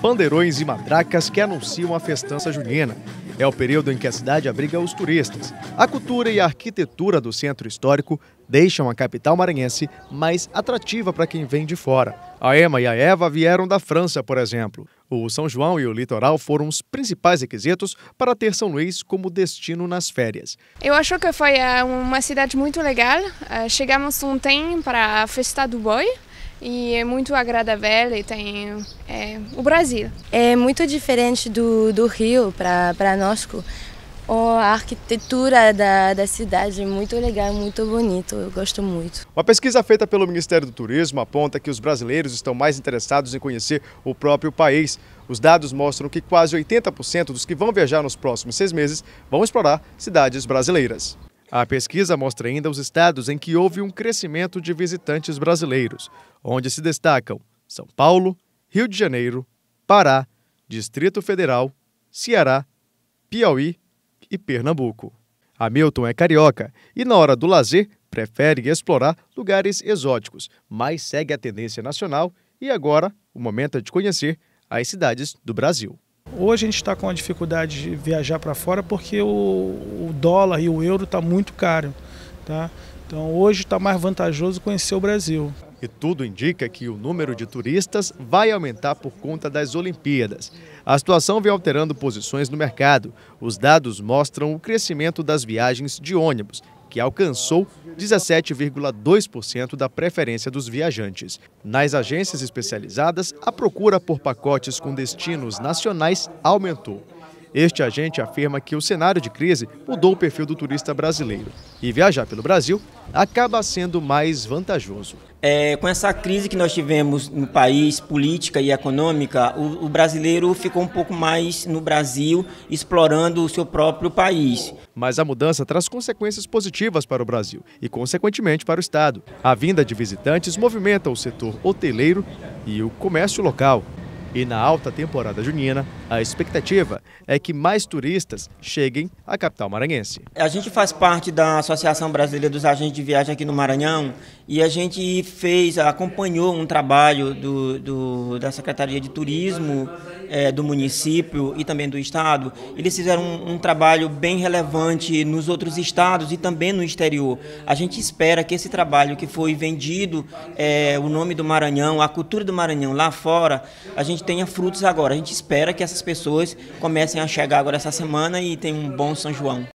pandeirões e madracas que anunciam a festança junina. É o período em que a cidade abriga os turistas. A cultura e a arquitetura do centro histórico deixam a capital maranhense mais atrativa para quem vem de fora. A Emma e a Eva vieram da França, por exemplo. O São João e o litoral foram os principais requisitos para ter São Luís como destino nas férias. Eu acho que foi eh, uma cidade muito legal. Eh, chegamos ontem para a festa do boi, e é muito agradável e tem é, o Brasil. É muito diferente do, do Rio para nós. A arquitetura da, da cidade é muito legal, muito bonito, eu gosto muito. Uma pesquisa feita pelo Ministério do Turismo aponta que os brasileiros estão mais interessados em conhecer o próprio país. Os dados mostram que quase 80% dos que vão viajar nos próximos seis meses vão explorar cidades brasileiras. A pesquisa mostra ainda os estados em que houve um crescimento de visitantes brasileiros, onde se destacam São Paulo, Rio de Janeiro, Pará, Distrito Federal, Ceará, Piauí e Pernambuco. Hamilton é carioca e, na hora do lazer, prefere explorar lugares exóticos, mas segue a tendência nacional e agora o momento é de conhecer as cidades do Brasil. Hoje a gente está com uma dificuldade de viajar para fora porque o, o, dólar e o euro está muito caro. Tá? Então hoje está mais vantajoso conhecer o Brasil. E tudo indica que o número de turistas vai aumentar por conta das Olimpíadas. A situação vem alterando posições no mercado. Os dados mostram o crescimento das viagens de ônibus, que alcançou 17,2% da preferência dos viajantes. Nas agências especializadas, a procura por pacotes com destinos nacionais aumentou. Este agente afirma que o cenário de crise mudou o perfil do turista brasileiro e viajar pelo Brasil acaba sendo mais vantajoso. É, com essa crise que nós tivemos no país, política e econômica, o, o brasileiro ficou um pouco mais no Brasil, explorando o seu próprio país. Mas a mudança traz consequências positivas para o Brasil e, consequentemente, para o Estado. A vinda de visitantes movimenta o setor hoteleiro e o comércio local. E na alta temporada junina, a expectativa é que mais turistas cheguem à capital maranhense. A gente faz parte da Associação Brasileira dos Agentes de Viagem aqui no Maranhão e a gente fez, acompanhou um trabalho do, do da Secretaria de Turismo é, do município e também do estado. Eles fizeram um, um trabalho bem relevante nos outros estados e também no exterior. A gente espera que esse trabalho que foi vendido, é, o nome do Maranhão, a cultura do Maranhão lá fora, a gente tenha frutos agora. A gente espera que essas pessoas comecem assim a chegar agora essa semana e tem um bom São João.